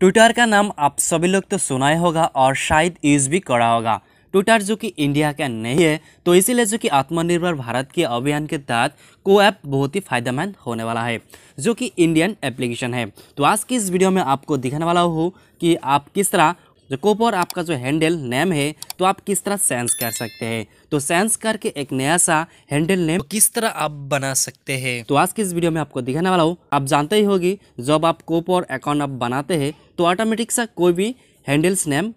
Twitter का नाम आप सभी लोग तो ही होगा और शायद यूज़ भी करा होगा ट्विटर जो कि इंडिया का नहीं है तो इसीलिए जो कि आत्मनिर्भर भारत के अभियान के तहत को ऐप बहुत ही फायदेमंद होने वाला है जो कि इंडियन एप्लीकेशन है तो आज की इस वीडियो में आपको दिखाने वाला हूँ कि आप किस तरह जकोब और आपका जो हैंडल नेम है तो आप किस तरह सेंस कर सकते हैं तो सेंस करके एक नया सा हैंडल नेम तो किस तरह आप बना सकते हैं तो आज की इस वीडियो में आपको दिखाने वाला हूँ आप जानते ही होगी जब आप कोप और अकाउंट आप बनाते हैं तो ऑटोमेटिक सा कोई भी हैंडल्स नेम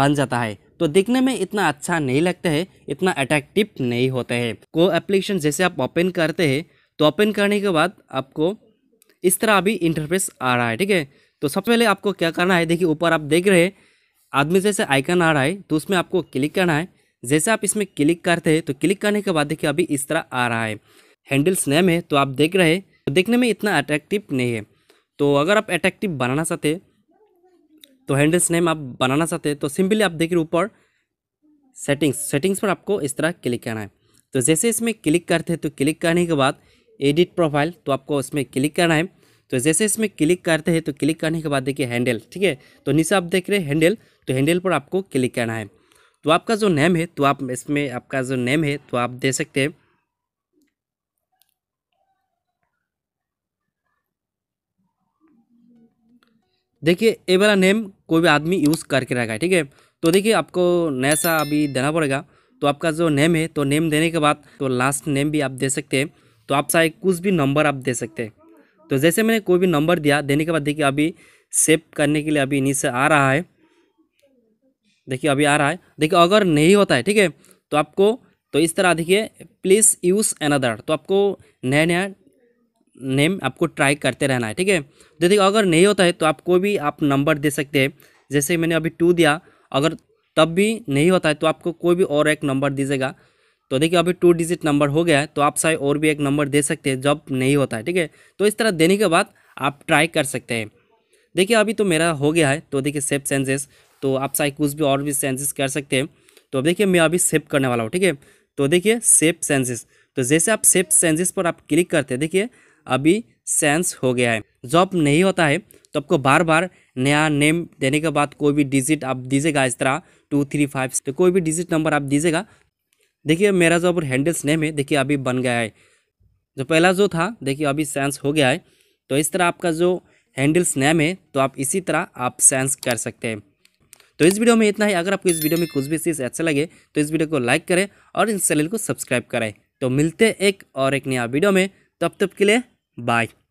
बन जाता है तो दिखने में इतना अच्छा नहीं लगता है इतना अट्रैक्टिव नहीं होता है को एप्लीकेशन जैसे आप ओपन करते हैं तो ओपन करने के बाद आपको इस तरह अभी इंटरफेस आ रहा है ठीक है तो सबसे पहले आपको क्या करना है देखिए ऊपर आप देख रहे हैं आदमी जैसे आइकन आ रहा है तो उसमें आपको क्लिक करना है जैसे आप इसमें क्लिक करते हैं तो क्लिक करने के बाद देखिए अभी इस तरह आ रहा है हैंडल्स नेम है तो आप देख रहे हैं तो देखने में इतना अट्रैक्टिव नहीं है तो अगर आप अट्रैक्टिव बनाना चाहते तो हैंडल्स नेम आप बनाना चाहते तो सिंपली आप देखिए ऊपर सेटिंग्स सेटिंग्स पर आपको इस तरह क्लिक करना है तो जैसे इसमें क्लिक करते हैं तो क्लिक करने के बाद एडिट प्रोफाइल तो आपको इसमें क्लिक करना है तो जैसे इसमें क्लिक करते हैं तो क्लिक करने के बाद देखिए हैंडल ठीक है तो नीचे आप देख रहे हैं हैंडल तो हैंडल पर आपको क्लिक करना है तो आपका जो नेम है तो आप इसमें आपका जो नेम है तो आप दे सकते हैं देखिए ये वाला नेम कोई भी आदमी यूज़ करके रहेगा ठीक है तो देखिए आपको नया सा अभी देना पड़ेगा तो आपका जो नेम है तो नेम देने के बाद तो लास्ट नेम भी आप दे सकते हैं तो आप चाहे कुछ भी नंबर आप दे सकते हैं तो जैसे मैंने कोई भी नंबर दिया देने के बाद देखिए अभी सेव करने के लिए अभी इन्हीं से आ रहा है देखिए अभी आ रहा है देखिए अगर नहीं होता है ठीक है तो आपको तो इस तरह देखिए प्लीज़ यूज़ अनदर तो आपको नया नया नेम आपको ट्राई करते रहना है ठीक है तो देखिए अगर नहीं होता है तो आपको भी आप नंबर दे सकते हैं जैसे मैंने अभी टू दिया अगर तब भी नहीं होता है तो आपको कोई भी और एक नंबर दीजिएगा तो देखिए अभी टू डिजिट नंबर हो गया है तो आप शायद और भी एक नंबर दे सकते हैं जब नहीं होता है ठीक है तो इस तरह देने के बाद आप ट्राई कर सकते हैं देखिए अभी तो मेरा हो गया है तो देखिए सेफ चेंजेस तो आप चाहे कुछ भी और भी चेंजेस कर सकते हैं तो देखिए मैं अभी सेव करने वाला हूँ ठीक है तो देखिए सेव चेंजेस तो जैसे आप सेव चेंजेस पर आप क्लिक करते हैं देखिए अभी सेंस हो गया है जॉब नहीं होता है तो आपको बार बार नया नेम देने के बाद कोई भी डिजिट आप दीजिएगा इस तरह टू थ्री फाइव तो कोई भी डिजिट नंबर आप दीजिएगा देखिए मेरा जो हैंडल्स नेम है देखिए अभी बन गया है जो पहला जो था देखिए अभी सेंस हो गया है तो इस तरह आपका जो हैंडल्स नेम है तो आप इसी तरह आप सेंस कर सकते हैं तो इस वीडियो में इतना ही अगर आपको इस वीडियो में कुछ भी चीज़ अच्छा लगे तो इस वीडियो को लाइक करें और इस चैनल को सब्सक्राइब करें तो मिलते एक और एक नया वीडियो में तब तक के लिए बाय